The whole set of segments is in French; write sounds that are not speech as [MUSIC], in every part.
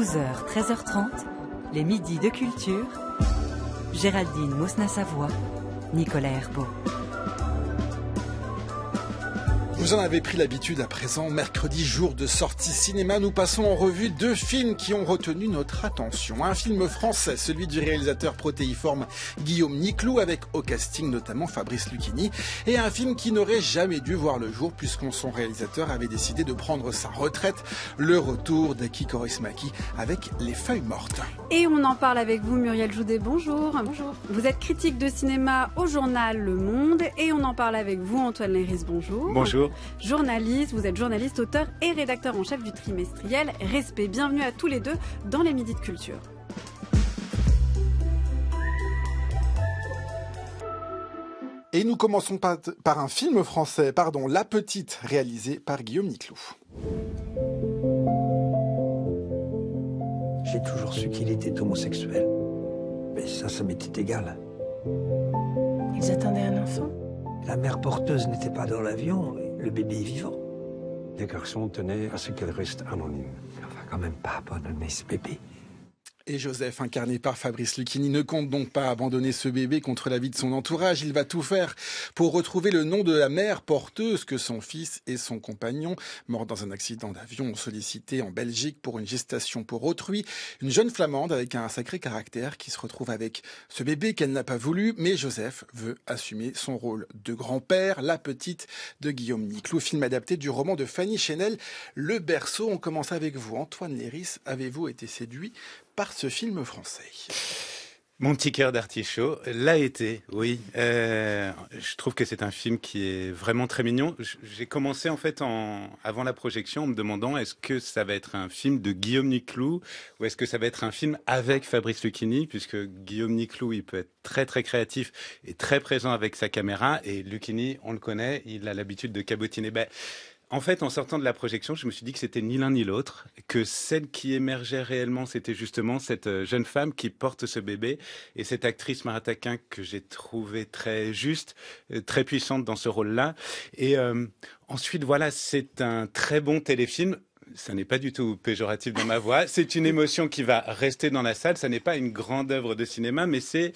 12h, 13h30, les midis de culture. Géraldine Mosna-Savoie, Nicolas Herbeau. Vous en avez pris l'habitude à présent, mercredi jour de sortie cinéma, nous passons en revue deux films qui ont retenu notre attention. Un film français, celui du réalisateur protéiforme Guillaume Niclou, avec au casting notamment Fabrice Lucchini, et un film qui n'aurait jamais dû voir le jour puisqu'on son réalisateur avait décidé de prendre sa retraite, le retour d'Aki Korismaki avec Les Feuilles Mortes. Et on en parle avec vous Muriel Joudet, bonjour. Bonjour. Vous êtes critique de cinéma au journal Le Monde et on en parle avec vous Antoine Léris, bonjour. Bonjour journaliste. Vous êtes journaliste, auteur et rédacteur en chef du trimestriel Respect. Bienvenue à tous les deux dans les Midi de Culture. Et nous commençons par, un film français, pardon, La Petite, réalisé par Guillaume Niclou. J'ai toujours su qu'il était homosexuel. Mais ça, ça m'était égal. Ils attendaient un enfant La mère porteuse n'était pas dans l'avion le bébé est vivant. Les garçons tenaient à ce qu'elle reste anonyme. va quand même pas abandonner ce bébé. Et Joseph, incarné par Fabrice Lucchini, ne compte donc pas abandonner ce bébé contre vie de son entourage. Il va tout faire pour retrouver le nom de la mère porteuse que son fils et son compagnon, morts dans un accident d'avion, ont sollicité en Belgique pour une gestation pour autrui. Une jeune flamande avec un sacré caractère qui se retrouve avec ce bébé qu'elle n'a pas voulu, mais Joseph veut assumer son rôle de grand-père, la petite de Guillaume Niclou, film adapté du roman de Fanny Chenel, Le Berceau. On commence avec vous. Antoine Léris, avez-vous été séduit par ce film français. Mon petit cœur d'artichaut l'a été, oui. Euh, je trouve que c'est un film qui est vraiment très mignon. J'ai commencé en fait avant la projection en me demandant est-ce que ça va être un film de Guillaume Niclou ou est-ce que ça va être un film avec Fabrice Lucchini puisque Guillaume Niclou il peut être très très créatif et très présent avec sa caméra et Lucchini on le connaît il a l'habitude de cabotiner. Ben, en fait, en sortant de la projection, je me suis dit que c'était ni l'un ni l'autre, que celle qui émergeait réellement, c'était justement cette euh, jeune femme qui porte ce bébé et cette actrice Marataquin que j'ai trouvée très juste, euh, très puissante dans ce rôle-là. Et euh, ensuite, voilà, c'est un très bon téléfilm ça n'est pas du tout péjoratif dans ma voix. C'est une émotion qui va rester dans la salle. Ça n'est pas une grande œuvre de cinéma, mais c'est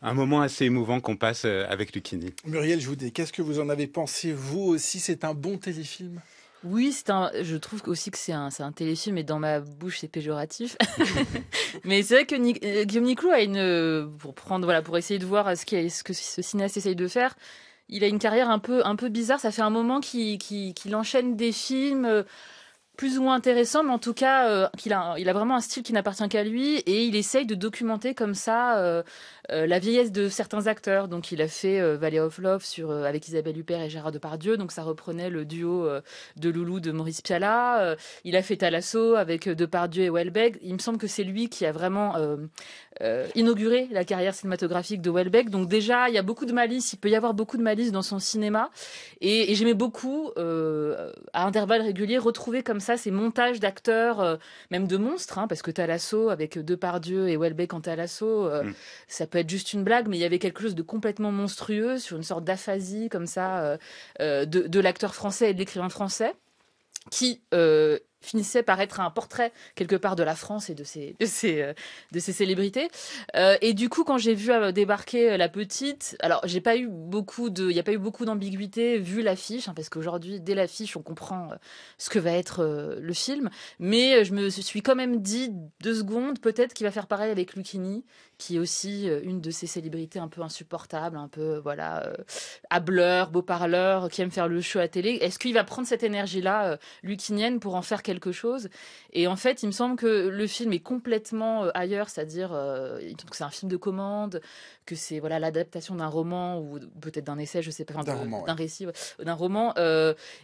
un moment assez émouvant qu'on passe euh, avec Lucini. Muriel je vous dis, qu'est-ce que vous en avez pensé vous aussi C'est un bon téléfilm oui, c'est un. Je trouve aussi que c'est un, c'est un téléfilm, et dans ma bouche c'est péjoratif. [LAUGHS] mais c'est vrai que euh, Guillaume Niclou a une euh, pour prendre voilà pour essayer de voir ce, qui, ce que ce cinéaste essaye de faire. Il a une carrière un peu un peu bizarre. Ça fait un moment qu'il, qu'il, qu'il enchaîne des films plus ou moins intéressant, mais en tout cas, euh, qu'il a, il a vraiment un style qui n'appartient qu'à lui et il essaye de documenter comme ça euh, euh, la vieillesse de certains acteurs. Donc, il a fait Valley of Love sur, avec Isabelle Huppert et Gérard Depardieu, donc ça reprenait le duo de Loulou de Maurice Piala. il a fait Talasso avec Depardieu et Welbeck. Il me semble que c'est lui qui a vraiment inauguré la carrière cinématographique de Welbeck. Donc, déjà, il y a beaucoup de malice, il peut y avoir beaucoup de malice dans son cinéma et, et j'aimais beaucoup à intervalles réguliers retrouver comme ça ça, ces montages d'acteurs, euh, même de monstres, hein, parce que l'assaut avec Depardieu et Welbeck en Talasso, euh, mm. ça peut être juste une blague, mais il y avait quelque chose de complètement monstrueux sur une sorte d'aphasie comme ça euh, de, l'acteur français et de l'écrivain français qui finissait par être un portrait quelque part de la France et de ses, de euh, de ses célébrités. Euh, et du coup, quand j'ai vu euh, débarquer la petite, alors j'ai pas eu beaucoup de, il n'y a pas eu beaucoup d'ambiguïté vu l'affiche, hein, parce qu'aujourd'hui, dès l'affiche, on comprend ce que va être le film. Mais je me suis quand même dit deux secondes, peut-être qu'il va faire pareil avec Lucini qui est aussi une de ces célébrités un peu insupportables, un peu voilà, hableur, beau parleur, qui aime faire le show à télé. Est-ce qu'il va prendre cette énergie-là, euh, pour en faire quelque quelque chose. Et en fait, il me semble que le film est complètement euh, ailleurs, c'est-à-dire que euh, c'est un film de commande, que c'est voilà l'adaptation d'un roman ou peut-être d'un essai, je sais pas, d'un, récit, euh, d'un roman,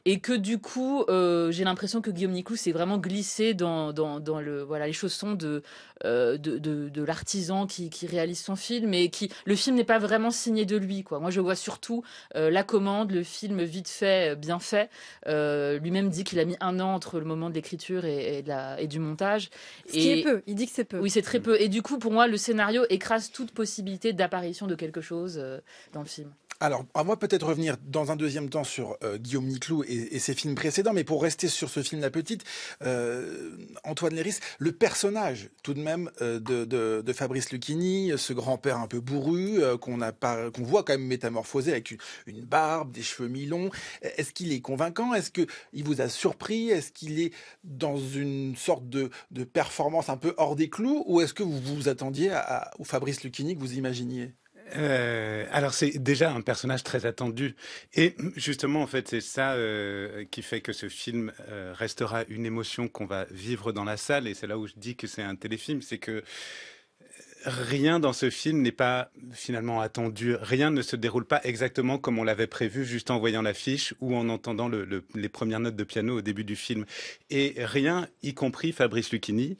et que du coup, j'ai l'impression que Guillaume Nicou s'est vraiment glissé dans, dans, le voilà les chaussons de de, l'artisan qui, réalise son film, et qui le film n'est pas vraiment signé de lui quoi. Moi, je vois surtout la commande, le film vite fait, bien fait. lui-même dit qu'il a mis un an entre le moment de d'écriture et, du montage. qui peu, il dit que c'est peu. Oui, c'est très peu. Et du coup, pour moi, le scénario écrase toute possibilité d'apparition de quelque chose euh, dans le film. Alors, on va peut-être revenir dans un deuxième temps sur euh, Guillaume Niclou et, ses films précédents, mais pour rester sur ce film La Petite, euh, Antoine Léris, le personnage tout de même euh, de, Fabrice Lucchini, ce grand-père un peu bourru qu'on voit quand même métamorphosé avec une, barbe, des cheveux mi-longs, est-ce qu'il est convaincant Est-ce qu'il vous a surpris Est-ce qu'il est dans une sorte de, performance un peu hors des clous Ou est-ce que vous vous attendiez à, au Fabrice Lucchini que vous imaginiez euh, alors c'est déjà un personnage très attendu et mm, justement en fait c'est ça euh, qui fait que ce film euh, restera une émotion qu'on va vivre dans la salle et c'est là où je dis que c'est un téléfilm, c'est que rien dans ce film n'est pas finalement attendu. Rien ne se déroule pas exactement comme on l'avait prévu juste en voyant l'affiche ou en entendant les premières notes de piano au début du film. Et rien, y compris Fabrice Lucchini,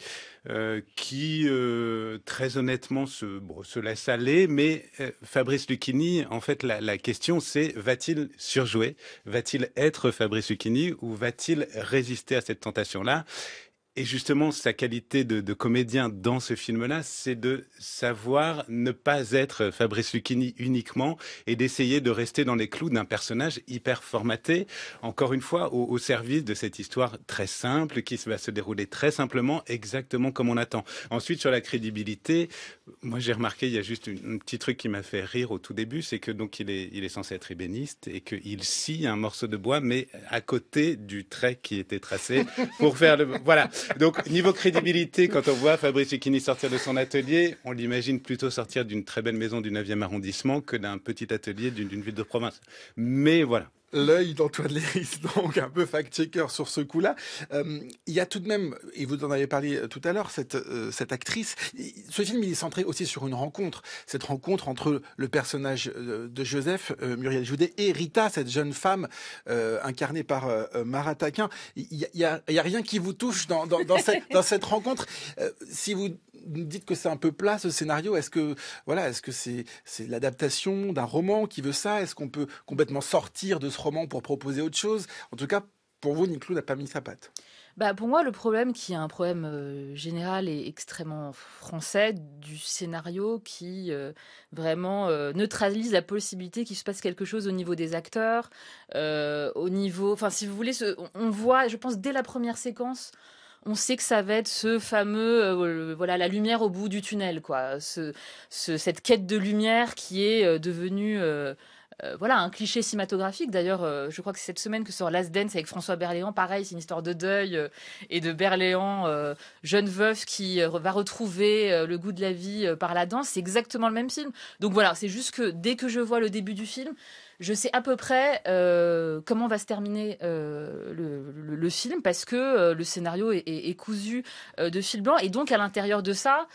euh, qui euh, très honnêtement se, se, laisse aller. Mais euh, Fabrice Lucchini, en fait, la, la question c'est va-t-il surjouer Va-t-il être Fabrice Lucchini ou va-t-il résister à cette tentation-là et justement, sa qualité de, comédien dans ce film-là, c'est de savoir ne pas être Fabrice Lucchini uniquement et d'essayer de rester dans les clous d'un personnage hyper formaté, encore une fois, au, service de cette histoire très simple qui va se dérouler très simplement, exactement comme on attend. Ensuite, sur la crédibilité, moi j'ai remarqué, il y a juste un petit truc qui m'a fait rire au tout début, c'est que donc il est, il est censé être ébéniste et qu'il scie un morceau de bois, mais à côté du trait qui était tracé pour faire le... Voilà. Donc, niveau crédibilité, quand on voit Fabrice Zucchini sortir de son atelier, on l'imagine plutôt sortir d'une très belle maison du 9e arrondissement que d'un petit atelier d'une ville de province. Mais voilà l'œil d'Antoine Léris, donc un peu fact-checker sur ce coup-là. Euh, il y a tout de même, et vous en avez parlé euh, tout à l'heure, cette, euh, cette actrice. Ce film, il est centré aussi sur une rencontre. Cette rencontre entre le personnage de Joseph, Muriel Joudet, et Rita, cette jeune femme incarnée par Marat Taquin. Il n'y a, rien qui vous touche dans, dans, cette, dans cette, rencontre. si vous dites que c'est un peu plat ce scénario, est-ce que voilà, est-ce que c'est, c'est l'adaptation d'un roman qui veut ça Est-ce qu'on peut complètement sortir de ce pour proposer autre chose. En tout cas, pour vous, Niclou n'a pas mis sa patte. Bah pour moi, le problème, qui est un problème euh, général et extrêmement français, du scénario qui euh, vraiment euh, neutralise la possibilité qu'il se passe quelque chose au niveau des acteurs, au niveau. Enfin, si vous voulez, ce, on voit, je pense, dès la première séquence. On sait que ça va être ce fameux, voilà, la lumière au bout du tunnel, quoi. Ce, cette quête de lumière qui est devenue euh, voilà, un cliché cinématographique. D'ailleurs, euh, je crois que c'est cette semaine que sort Last Dance avec François Berléand. Pareil, c'est une histoire de deuil euh, et de Berléand, jeune veuf qui va retrouver le goût de la vie par la danse. C'est exactement le même film. Donc voilà, c'est juste que dès que je vois le début du film, je sais à peu près euh, comment va se terminer euh, le, film parce que euh, le scénario est, cousu de fil blanc. Et donc, à l'intérieur de ça,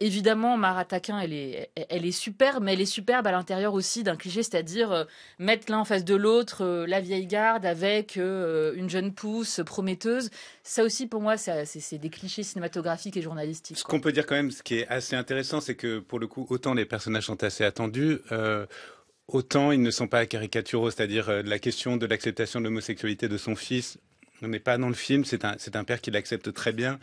évidemment, Mara Taquin, elle est, elle est superbe, mais elle est superbe à l'intérieur aussi d'un cliché, c'est-à-dire mettre l'un en face de l'autre, la vieille garde avec une jeune pousse prometteuse. Ça aussi, pour moi, c'est des clichés cinématographiques et journalistiques. Ce qu'on peut dire quand même, ce qui est assez intéressant, c'est que pour le coup, autant les personnages sont assez attendus autant ils ne sont pas caricaturaux, c'est-à-dire euh, la question de l'acceptation de l'homosexualité de son fils on n'est pas dans le film, c'est un, père qui l'accepte très bien.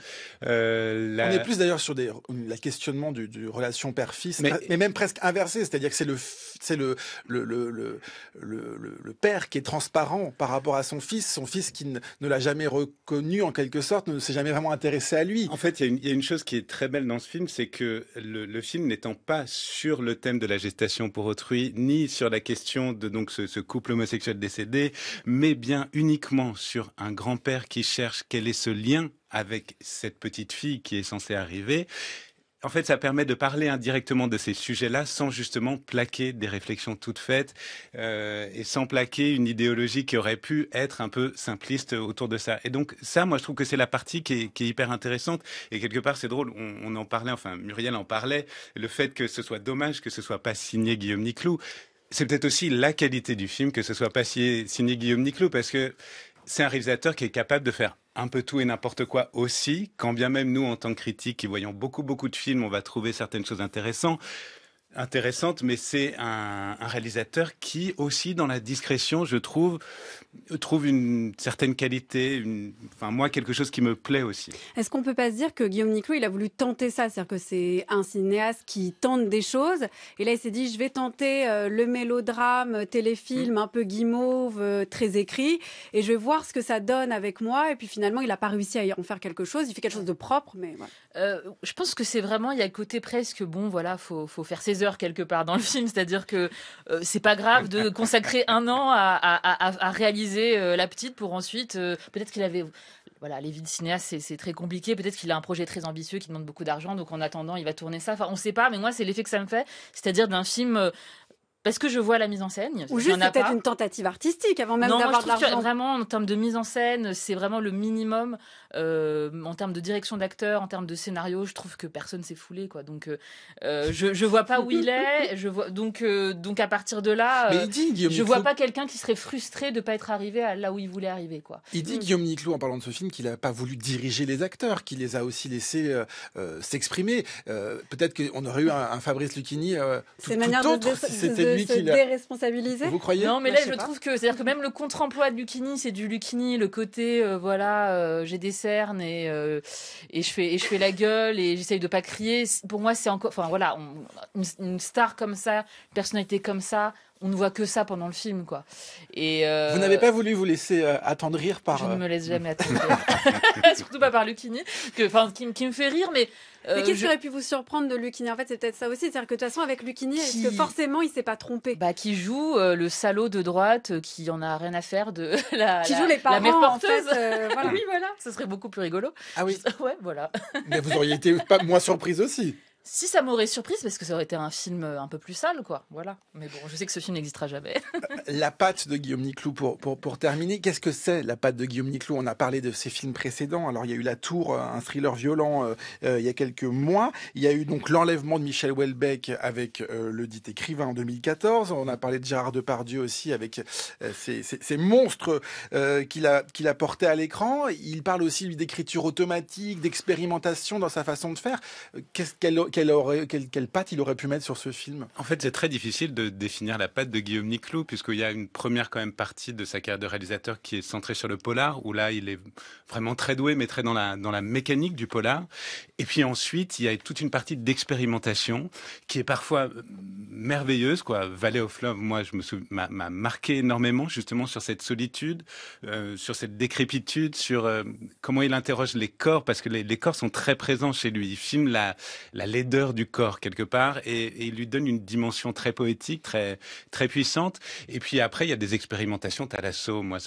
Euh, on est plus d'ailleurs sur des, la questionnement du, relation père-fils, mais, même presque inversé, c'est-à-dire que c'est le, le le, père qui est transparent par rapport à son fils, son fils qui ne, l'a jamais reconnu en quelque sorte, ne s'est jamais vraiment intéressé à lui. En fait, il y, a une chose qui est très belle dans ce film, c'est que le, film n'étant pas sur le thème de la gestation pour autrui, ni sur la question de donc ce, ce couple homosexuel décédé, mais bien uniquement sur un grand grand-père qui cherche quel est ce lien avec cette petite fille qui est censée arriver. En fait, ça permet de parler indirectement de ces sujets-là sans justement plaquer des réflexions toutes faites euh, et sans plaquer une idéologie qui aurait pu être un peu simpliste autour de ça. Et donc ça, moi, je trouve que c'est la partie qui est, hyper intéressante et quelque part, c'est drôle. On, en parlait, enfin, Muriel en parlait, le fait que ce soit dommage que ce soit pas signé Guillaume Niclou c'est peut-être aussi la qualité du film que ce soit pas signé Guillaume Niclou, parce que c'est un réalisateur qui est capable de faire un peu tout et n'importe quoi aussi, quand bien même nous, en tant que critiques qui voyons beaucoup, beaucoup de films, on va trouver certaines choses intéressantes intéressante, mais c'est un, réalisateur qui aussi, dans la discrétion, je trouve, trouve une certaine qualité, enfin moi quelque chose qui me plaît aussi. Est-ce qu'on peut pas se dire que Guillaume Niclot, il a voulu tenter ça, c'est-à-dire que c'est un cinéaste qui tente des choses, et là il s'est dit je vais tenter euh, le mélodrame, euh, téléfilm, mm. un peu guimauve, euh, très écrit, et je vais voir ce que ça donne avec moi, et puis finalement il n'a pas réussi à en faire quelque chose, il fait quelque chose de propre, mais. je pense que c'est vraiment il y a le côté presque bon voilà faut faut faire ses œuvres quelque part dans le [LAUGHS] film. C'est-à-dire que euh, c'est pas grave de consacrer un an à, réaliser euh, La Petite pour ensuite. Euh, peut-être qu'il avait. Voilà, les vies de cinéaste, c'est très compliqué. Peut-être qu'il a un projet très ambitieux qui demande beaucoup d'argent. Donc en attendant, il va tourner ça. Enfin, on sait pas, mais moi, c'est l'effet que ça me fait. C'est-à-dire d'un film parce que je vois la mise en scène. Ou juste peut-être une tentative artistique avant même d'avoir de l'argent. Vraiment, en termes de mise en scène, c'est vraiment le minimum. Euh, en termes de direction d'acteur, en termes de scénario, je trouve que personne s'est foulé. Quoi. Donc, euh, euh, je, je vois pas où il est. Je vois, donc, donc, à partir de là, je il je vois pas quelqu'un qui serait frustré de pas être arrivé là où il voulait arriver. Quoi. Il dit, mm. Guillaume Niclou, en parlant de ce film, qu'il n'a pas voulu diriger les acteurs, qu'il les a aussi laissés s'exprimer. Peut-être qu'on aurait eu un, Fabrice Lucchini tout, autre, si c'était se déresponsabiliser Vous croyez Non, mais bah, là, je, trouve que c'est-à-dire que même le contre-emploi de Lucini, c'est du Lucini, le côté euh, voilà, euh, j'ai des cernes euh, et je fais et je fais la gueule et j'essaye de pas crier. Pour moi, c'est encore, enfin voilà, une, star comme ça, une personnalité comme ça, on ne voit que ça pendant le film, quoi. Et euh, vous n'avez pas voulu vous laisser euh, attendre attendrir par. Je ne me euh, laisse jamais [LAUGHS] attendrir, [LAUGHS] surtout pas par Lucini, qui, me fait rire, mais. qu'est-ce qui aurait pu vous surprendre de Lucini En fait, c'est peut-être ça aussi, c'est-à-dire que de toute façon, avec Lucini, que forcément, il ne s'est pas trompé Bah, qui joue le salaud de droite, qui en a rien à faire de [LAUGHS] la. Qui joue la mère porteuse. oui, voilà. Ce serait beaucoup plus rigolo. Ah oui. Ouais, voilà. mais vous auriez été pas moins surprise aussi. Si ça m'aurait surprise, parce que ça aurait été un film euh, un peu plus sale, quoi. Voilà. Mais bon, je sais que ce film n'existera jamais. [LAUGHS] la patte de Guillaume Niclou, pour, pour, pour terminer, qu'est-ce que c'est la patte de Guillaume Niclou On a parlé de ses films précédents. Alors, il y a eu La Tour, euh, un thriller violent, euh, il y a quelques mois. Il y a eu donc L'enlèvement de Michel Houellebecq avec le dit écrivain en 2014. On a parlé de Gérard Depardieu aussi avec ces, monstres qu'il a, qu'il a portés à l'écran. Il parle aussi, lui, d'écriture automatique, d'expérimentation dans sa façon de faire. Qu'est-ce qu'elle quelle, aurait, patte il aurait pu mettre sur ce film En fait, c'est très difficile de définir la patte de Guillaume Niclou, puisqu'il y a une première quand même partie de sa carrière de réalisateur qui est centrée sur le polar, où là, il est vraiment très doué, mais très dans la, dans la mécanique du polar. Et puis ensuite, il y a toute une partie d'expérimentation qui est parfois merveilleuse, quoi. Valley of Love, moi, je me souviens, m'a marqué énormément, justement, sur cette solitude, euh, sur cette décrépitude, sur euh, comment il interroge les corps, parce que les, corps sont très présents chez lui. Il filme la, la du corps quelque part et, il lui donne une dimension très poétique, très très puissante. Et puis après, il y a des expérimentations l'assaut, Moi,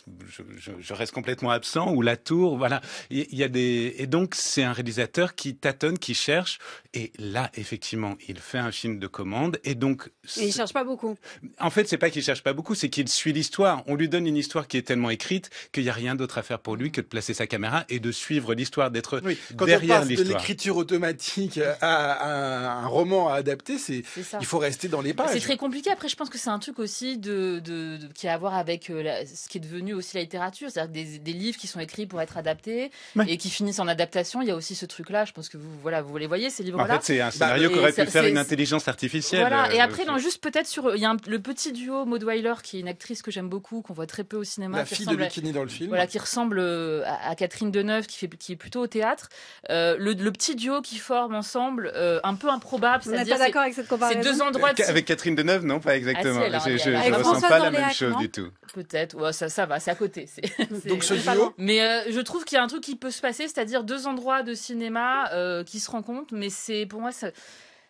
je, reste complètement absent ou La Tour. Voilà, il y a des et donc c'est un réalisateur qui tâtonne, qui cherche. Et là, effectivement, il fait un film de commande et donc il cherche pas beaucoup. En fait, c'est pas qu'il cherche pas beaucoup, c'est qu'il suit l'histoire. On lui donne une histoire qui est tellement écrite qu'il n'y a rien d'autre à faire pour lui que de placer sa caméra et de suivre l'histoire, d'être derrière l'histoire. Quand on de l'écriture automatique euh, à un, roman à adapter, c'est il faut rester dans les bah, pages. C'est très compliqué. Après, je pense que c'est un truc aussi de, de, qui a à voir avec euh, ce qui est devenu aussi la littérature, c'est-à-dire des, des, livres qui sont écrits pour être adaptés et qui finissent en adaptation. Il y a aussi ce truc-là. Je pense que vous voilà, vous les voyez ces livres-là. En fait, c'est un bah, scénario qu'aurait pu faire une intelligence artificielle. Voilà. Euh, et après, dans juste peut-être sur il y a le petit duo Maud Weiler qui est une actrice que j'aime beaucoup, qu'on voit très peu au cinéma. La fille de Bikini dans le film. Voilà, qui ressemble euh, à, Catherine Deneuve, qui fait qui est plutôt au théâtre. le, petit duo qui forme ensemble. Euh, un peu improbable. On n'est pas d'accord avec cette comparaison. C'est deux endroits. De... Avec Catherine Deneuve, non, pas exactement. Ah, je ne ressens pas la même chose du tout. Peut-être, ça, ça va, c'est à côté. [LAUGHS] Donc ce duo. Mais euh, je trouve qu'il y a un truc qui peut se passer, c'est-à-dire deux endroits de cinéma euh, qui se rencontrent, mais c'est pour moi,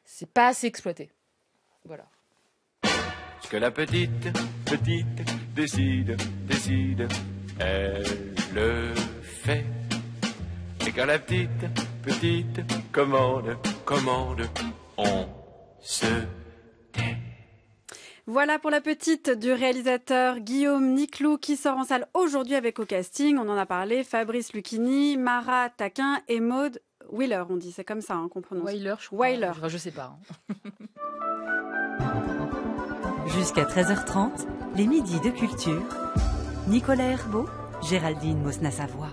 c'est pas assez exploité. Voilà. Ce que la petite, petite décide, décide, elle le fait et quand la petite, petite commande, commande, on se tait. Voilà pour la petite du réalisateur Guillaume Niclou qui sort en salle aujourd'hui avec au casting, on en a parlé, Fabrice Lucchini, Mara Taquin et Maude Wheeler, on dit, c'est comme ça hein, qu'on prononce. Wheeler, je sais pas. Hein. [LAUGHS] Jusqu'à 13h30, les midis de culture. Nicolas Herbeau, Géraldine Mosna-Savoie.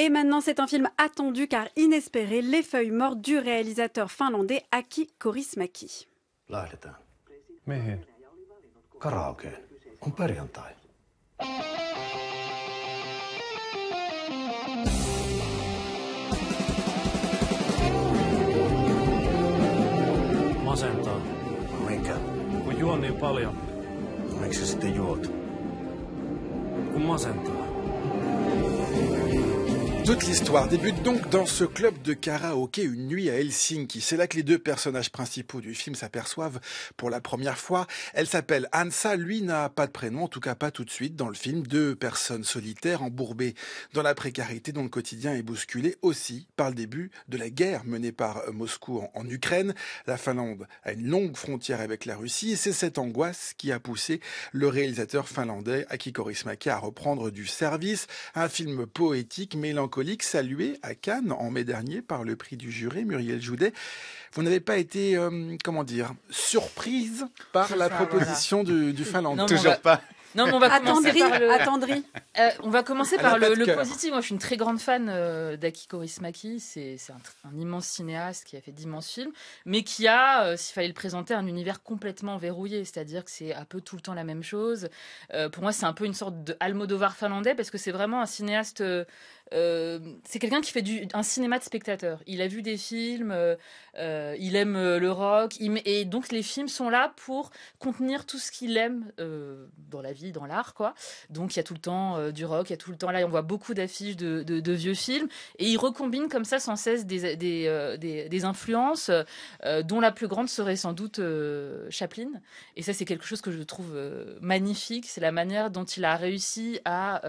Et maintenant, c'est un film attendu car inespéré, Les Feuilles Mortes du réalisateur finlandais Aki Korismäki. Lähdetään. Mihin? Karaokeen. On perjantai. Masentaa. Mikä? Kun juon niin paljon. Miksi sitten juot? Kun masentaa. Toute l'histoire débute donc dans ce club de karaoké une nuit à Helsinki. C'est là que les deux personnages principaux du film s'aperçoivent pour la première fois. Elle s'appelle Ansa, lui n'a pas de prénom, en tout cas pas tout de suite dans le film. Deux personnes solitaires, embourbées dans la précarité dont le quotidien est bousculé aussi par le début de la guerre menée par euh, Moscou en, Ukraine. La Finlande a une longue frontière avec la Russie et c'est cette angoisse qui a poussé le réalisateur finlandais Aki Kaurismäki à reprendre du service. Un film poétique, mélancolique saluée salué à Cannes en mai dernier par le prix du jury, Muriel Joudet. Vous n'avez pas été, euh, comment dire, surprise par la proposition du, du, Finlandais Toujours pas. Non, mais on va commencer par le... Euh, on va commencer par le, positif. Moi, je suis une très grande fan d'Akiko euh, d'Aki Korismaki. C'est un, immense cinéaste qui a fait d'immenses films, mais qui a, s'il fallait le présenter, un univers complètement verrouillé. C'est-à-dire que c'est un peu tout le temps la même chose. pour moi, c'est un peu une sorte de Almodovar finlandais parce que c'est vraiment un cinéaste euh, c'est quelqu'un qui fait du, un cinéma de spectateur. Il a vu des films, euh, euh, il aime le rock, et donc les films sont là pour contenir tout ce qu'il aime dans la vie, dans l'art, quoi. Donc il y a tout le temps du rock, il y a tout le temps là, on voit beaucoup d'affiches de, vieux films, et il recombine comme ça sans cesse des, influences, dont la plus grande serait sans doute Chaplin. Et ça, c'est quelque chose que je trouve magnifique, c'est la manière dont il a réussi à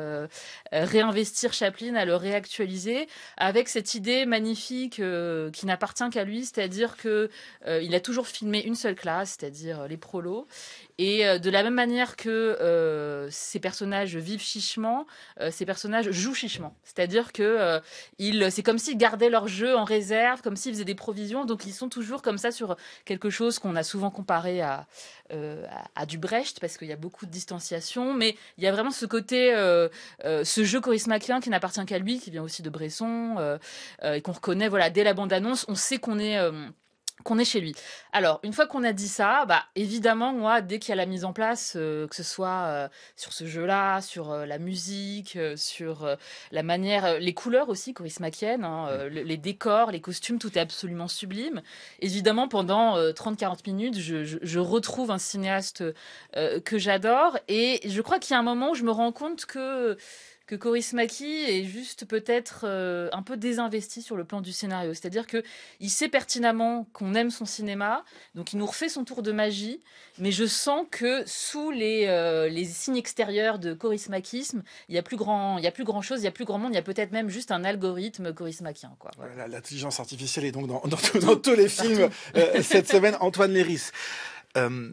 réinvestir Chaplin le réactualiser avec cette idée magnifique euh, qui n'appartient qu'à lui, c'est-à-dire que euh, il a toujours filmé une seule classe, c'est-à-dire euh, les prolos. Et de la même manière que ces personnages vivent chichement, ces personnages jouent chichement. C'est-à-dire que c'est comme s'ils gardaient leur jeu en réserve, comme s'ils faisaient des provisions. Donc ils sont toujours comme ça sur quelque chose qu'on a souvent comparé à, à, du Brecht, parce qu'il y a beaucoup de distanciation. Mais il y a vraiment ce côté, ce jeu Maclin qui n'appartient qu'à lui, qui vient aussi de Bresson, euh, euh, et qu'on reconnaît, voilà, dès la bande-annonce, on sait qu'on est euh, qu'on est chez lui. Alors, une fois qu'on a dit ça, bah, évidemment, moi, dès qu'il y a la mise en place, que ce soit sur ce jeu-là, sur la musique, sur la manière, les couleurs aussi, Coris Makienne, hein, les décors, les costumes, tout est absolument sublime. Évidemment, pendant 30-40 minutes, je, je, retrouve un cinéaste que j'adore et je crois qu'il y a un moment où je me rends compte que que Coris Maki est juste peut-être euh, un peu désinvesti sur le plan du scénario. C'est-à-dire que il sait pertinemment qu'on aime son cinéma, donc il nous refait son tour de magie, mais je sens que sous les, euh, les signes extérieurs de Coris Makisme, il n'y a plus grand, il y a plus grand chose, il n'y a plus grand monde, il y a peut-être même juste un algorithme Coris Quoi. L'intelligence artificielle est donc dans, [LAUGHS] dans, tous les films euh, cette semaine. Antoine Léris. Euh,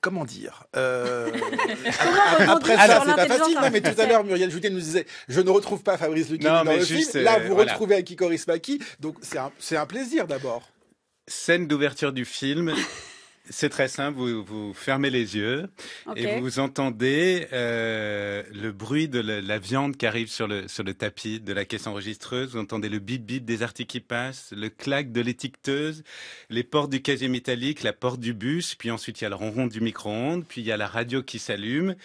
comment dire euh, [LAUGHS] Après ça, c'est pas facile. mais tout à l'heure, Muriel Joutet nous disait Je ne retrouve pas Fabrice Lucchini dans le juste, film. Là, euh, vous retrouvez Akiko Maki. Donc, c'est un plaisir d'abord. Scène d'ouverture du film, c'est très simple, vous, fermez les yeux et vous entendez euh, le bruit de la, viande qui arrive sur le, sur le tapis de la caisse enregistreuse, vous entendez le bip-bip des articles qui passent, le claque de l'étiqueteuse, les portes du casier métallique, la porte du bus, puis ensuite il y a le ronron du micro-ondes, puis il y a la radio qui s'allume,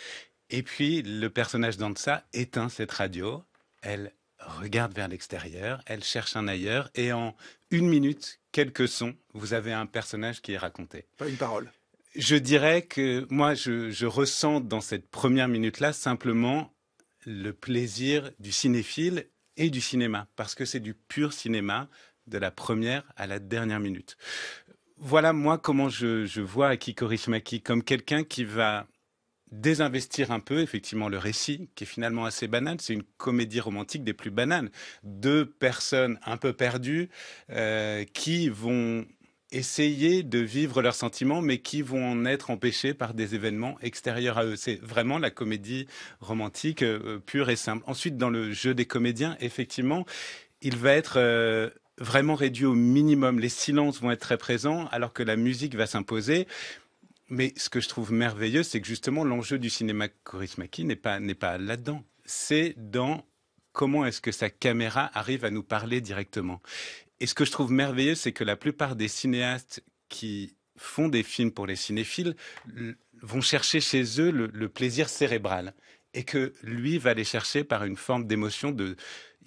et puis le personnage d'Ansa éteint cette radio, elle regarde vers l'extérieur, elle cherche un ailleurs, et en une minute, quelques sons, vous avez un personnage qui est raconté. Pas une parole. Je dirais que moi, je, ressens dans cette première minute-là simplement le plaisir du cinéphile et du cinéma, parce que c'est du pur cinéma de la première à la dernière minute. Voilà, moi, comment je, je vois Akiko Rishimaki comme quelqu'un qui va désinvestir un peu effectivement le récit qui est finalement assez banal. C'est une comédie romantique des plus banales. Deux personnes un peu perdues euh, qui vont essayer de vivre leurs sentiments mais qui vont en être empêchées par des événements extérieurs à eux. C'est vraiment la comédie romantique euh, pure et simple. Ensuite, dans le jeu des comédiens, effectivement, il va être... Euh, vraiment réduit au minimum. Les silences vont être très présents alors que la musique va s'imposer. Mais ce que je trouve merveilleux, c'est que justement l'enjeu du cinéma Maki n'est pas, n'est pas là-dedans. C'est dans comment est-ce que sa caméra arrive à nous parler directement. Et ce que je trouve merveilleux, c'est que la plupart des cinéastes qui font des films pour les cinéphiles vont chercher chez eux le, plaisir cérébral et que lui va les chercher par une forme d'émotion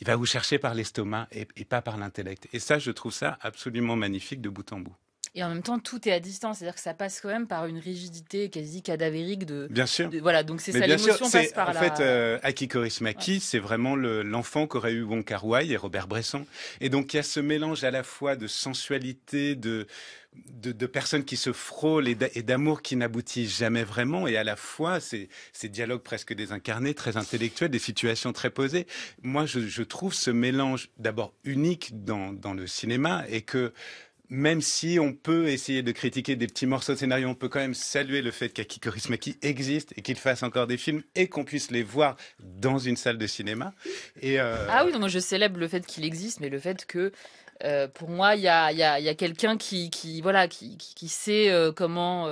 il va vous chercher par l'estomac et, pas par l'intellect. Et ça, je trouve ça absolument magnifique de bout en bout. Et en même temps, tout est à distance, c'est-à-dire que ça passe quand même par une rigidité quasi cadavérique de. Bien sûr. voilà, donc c'est ça, l'émotion passe par en fait, euh, Aki Korismaki, c'est vraiment l'enfant qu'aurait eu Wong Kar -wai et Robert Bresson. Et donc il y a ce mélange à la fois de sensualité, de de, personnes qui se frôlent et d'amour qui n'aboutit jamais vraiment, et à la fois ces, dialogues presque désincarnés, très intellectuels, des situations très posées. Moi, je, je trouve ce mélange d'abord unique dans, dans, le cinéma et que même si on peut essayer de critiquer des petits morceaux de scénario, on peut quand même saluer le fait qu'Aki qui existe et qu'il fasse encore des films et qu'on puisse les voir dans une salle de cinéma. Euh, ah oui, moi je célèbre le fait qu'il existe, mais le fait que euh, pour moi, il y a, quelqu'un qui, voilà, qui, sait euh, comment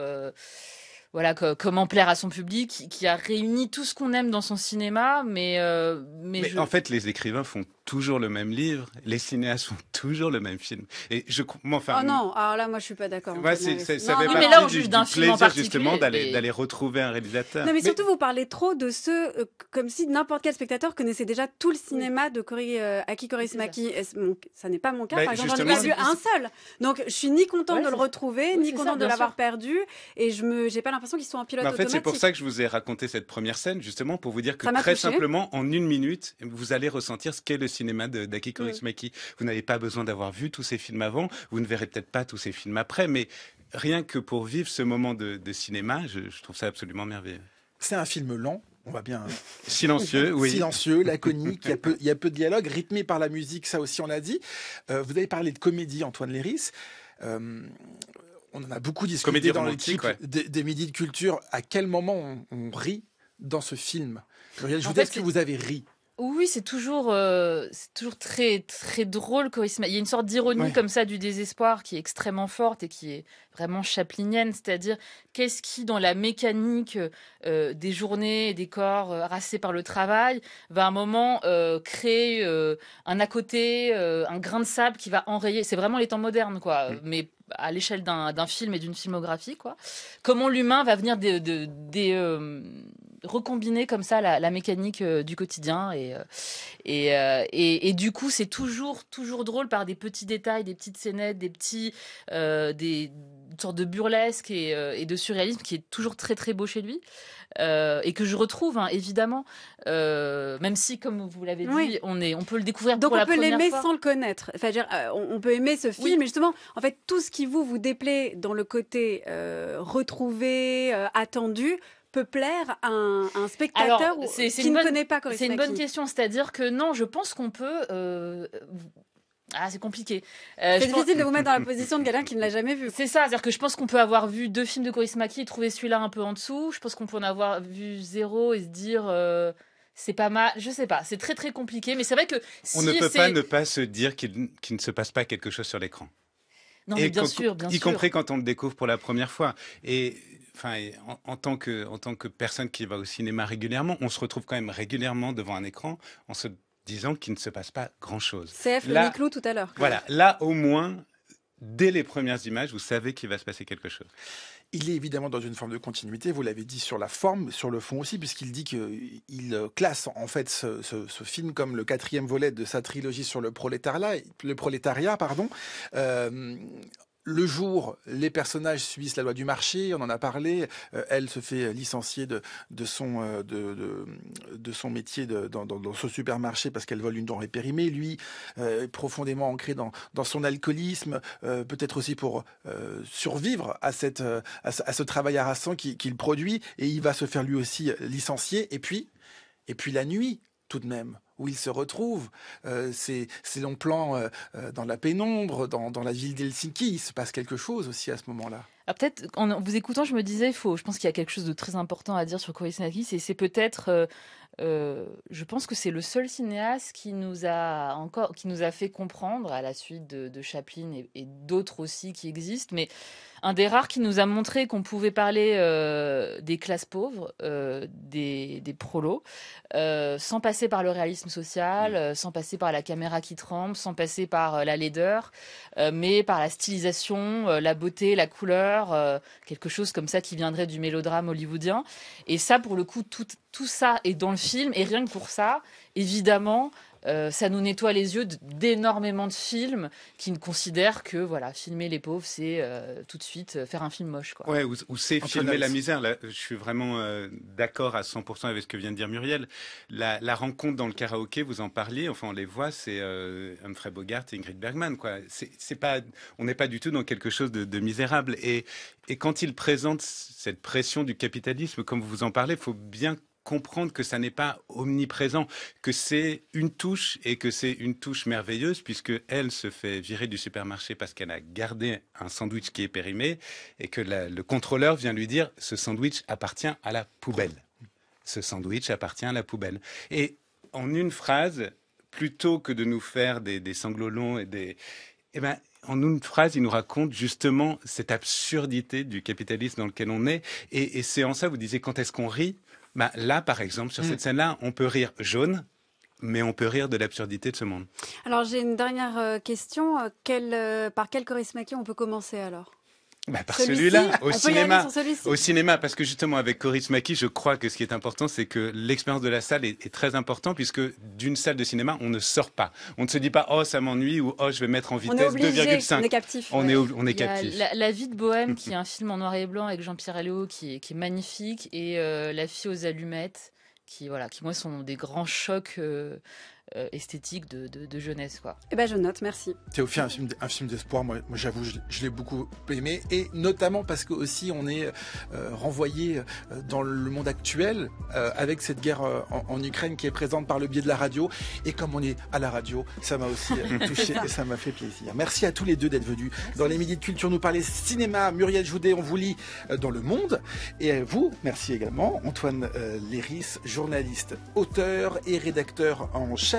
voilà comment plaire à son public, qui, a réuni tout ce qu'on aime dans son cinéma, mais mais, en fait les écrivains font toujours le même livre, les cinéastes font toujours le même film. Et je enfin, Oh non, alors ah là, moi, je suis pas d'accord. ça mais là, plaisir, justement d'aller d'aller retrouver un réalisateur. Non, mais, surtout, vous parlez trop de ceux euh, comme si n'importe quel spectateur connaissait déjà tout le cinéma de Kori, euh, ça n'est pas mon cas. Bah, j'en ai vu un seul. Donc, je suis ni content de le retrouver, ni content de l'avoir perdu, et je me, j'ai pas l'impression qu'ils soient en pilote automatique. Bah, en fait, c'est pour ça que je vous ai raconté cette première scène, justement, pour vous dire que très simplement, en une minute, vous allez ressentir ce qu'est le cinéma d'Aki mm. Korismaki. Vous n'avez pas besoin d'avoir vu tous ces films avant, vous ne verrez peut-être pas tous ces films après, mais rien que pour vivre ce moment de, cinéma, je, trouve ça absolument merveilleux. C'est un film lent, on va bien. Hein. [LAUGHS] Silencieux, oui. Silencieux, [LAUGHS] laconique, il y, a peu, de dialogue, rythmé par la musique, ça aussi on l'a dit. Euh, vous avez parlé de comédie, Antoine Léris. Euh, on en a beaucoup discuté comédie dans l'équipe des, des, Midis de Culture. À quel moment on, rit dans ce film je vous ce que vous avez ri oui, c'est toujours, euh, toujours très, très drôle quand il y a une sorte d'ironie comme ça du désespoir qui est extrêmement forte et qui est vraiment chaplinienne. C'est-à-dire, qu'est-ce qui, dans la mécanique euh, des journées et des corps rassés euh, harassés par le travail, va à un moment créer un à côté, un grain de sable qui va enrayer. C'est vraiment les temps modernes, quoi. Mm. Mais à l'échelle d'un film et d'une filmographie, quoi. Comment l'humain va venir de des recombiner comme ça la, mécanique euh, du quotidien. Euh, euh, et, et, du coup, c'est toujours, toujours drôle par des petits détails, des petites scénettes, des petits. des sortes de burlesque et, de surréalisme qui est toujours très très beau chez lui et que je retrouve hein, évidemment même si comme vous l'avez dit on est on peut le découvrir donc on peut l'aimer sans le connaître dire, on, peut aimer ce film oui. mais justement en fait tout ce qui vous vous déplaît dans le côté retrouvé attendu peut plaire à un, spectateur qui ne connaît pas Corisma. C'est une bonne question, c'est-à-dire que non, je pense qu'on peut... Euh, ah, c'est compliqué. Euh, c'est difficile de vous mettre dans la position de quelqu'un qui ne l'a jamais vu. [LAUGHS] C'est ça, c'est-à-dire que je pense qu'on peut avoir vu deux films de Corisma qui et trouver celui-là un peu en dessous. Je pense qu'on peut en avoir vu zéro et se dire. Euh, c'est pas mal, je sais pas, c'est très très compliqué, mais c'est vrai que on ne peut pas ne pas se dire qu'il ne se passe pas quelque chose sur l'écran. Non, mais bien sûr, bien sûr. Y compris quand on le découvre pour la première fois. Et enfin, en, tant que, en tant que personne qui va au cinéma régulièrement, on se retrouve quand même régulièrement devant un écran en se disant qu'il ne se passe pas grand-chose. CF là, le clou tout à l'heure. Voilà, là au moins, dès les premières images, vous savez qu'il va se passer quelque chose. Il est évidemment dans une forme de continuité, vous l'avez dit sur la forme, sur le fond aussi, puisqu'il dit qu'il euh, classe en fait ce, film comme le quatrième volet de sa trilogie sur le prolétariat, le pardon, euh, le jour, les personnages subissent la loi du marché, on en a parlé, euh, elle se fait licencier de, son, euh, de, son métier dans, ce supermarché parce qu'elle vole une denrée périmée, lui, euh, profondément ancré dans, son alcoolisme, peut-être aussi pour survivre à, cette, à, ce travail harassant qu'il produit, et il va se faire lui aussi licencier, et puis, et puis la nuit, tout de même où il se retrouve, euh, C'est ces, plan plans euh, euh, dans la pénombre, dans, la ville d'Helsinki, il se passe quelque chose aussi à ce moment-là. Ah, peut-être, en vous écoutant, je me disais, il faut, je pense qu'il y a quelque chose de très important à dire sur et c'est peut-être euh, je pense que c'est le seul cinéaste qui nous a encore, qui nous a fait comprendre à la suite de, Chaplin et, d'autres aussi qui existent, mais un des rares qui nous a montré qu'on pouvait parler euh, des classes pauvres, euh, des, des, prolos, sans passer par le réalisme social, mm. sans passer par la caméra qui tremble, sans passer par la laideur, mais par la stylisation, la beauté, la couleur, quelque chose comme ça qui viendrait du mélodrame hollywoodien. Et ça, pour le coup, tout, tout ça est dans le film et rien que pour ça, évidemment, euh, ça nous nettoie les yeux d'énormément de films qui ne considèrent que voilà filmer les pauvres c'est euh, tout de suite euh, faire un film moche quoi. ou, c'est filmer la misère. Là, je suis vraiment d'accord à 100% avec ce que vient de dire Muriel. La, rencontre dans le karaoké, vous en parliez, enfin on les voit, c'est Humphrey Bogart et Ingrid Bergman quoi. C'est pas, on n'est pas du tout dans quelque chose de, misérable. Et, et quand il présente cette pression du capitalisme, comme vous en parlez, il faut bien comprendre que ça n'est pas omniprésent, que c'est une touche et que c'est une touche merveilleuse puisque elle se fait virer du supermarché parce qu'elle a gardé un sandwich qui est périmé et que le contrôleur vient lui dire ce sandwich appartient à la poubelle. Ce sandwich appartient à la poubelle. Et en une phrase, plutôt que de nous faire des, sanglots longs et des... Eh ben, en une phrase, il nous raconte justement cette absurdité du capitalisme dans lequel on est. Et, et c'est en ça, vous disiez, quand est-ce qu'on rit bah, là, par exemple, sur mm. cette scène-là, on peut rire jaune, mais on peut rire de l'absurdité de ce monde. Alors j'ai une dernière euh, question. Euh, quel, euh, par quel qui on peut commencer alors bah, par celui-là, au cinéma. au cinéma, parce que justement, avec Coris Maki, je crois que ce qui est important, c'est que l'expérience de la salle est, très importante, puisque d'une salle de cinéma, on ne sort pas. On ne se dit pas, oh, ça m'ennuie, ou oh, je vais mettre en vitesse 2,5. On est captif. On est, on est captif. La, la, vie de Bohème, qui est un film en noir et blanc avec Jean-Pierre Alléo, qui, qui, est magnifique, et euh, La fille aux allumettes qui voilà qui moi sont des grands chocs euh, euh, esthétique de, jeunesse. Quoi. Eh ben, je note, merci. Théophile, un film, un film d'espoir, moi, moi j'avoue, je, l'ai beaucoup aimé, et notamment parce que aussi on est euh, renvoyé euh, dans le monde actuel avec cette guerre en, Ukraine qui est présente par le biais de la radio, et comme on est à la radio, ça m'a aussi [LAUGHS] touché et ça m'a fait plaisir. Merci à tous les deux d'être venus dans les Midi de Culture nous parler cinéma. Muriel Joudet, on vous lit dans Le Monde, et vous, merci également, Antoine Léris, journaliste, auteur et rédacteur en chef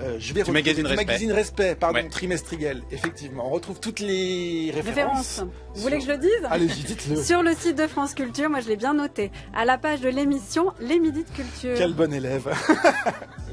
euh, je vais magazine Respect. Magazine pardon, trimestriel. Effectivement, on retrouve toutes les références. Vous voulez que je le dise Allez-y, dites-le. [LAUGHS] sur le site de France Culture, moi je l'ai bien noté. À la page de l'émission, les Midi de Culture. Quel bon élève [LAUGHS]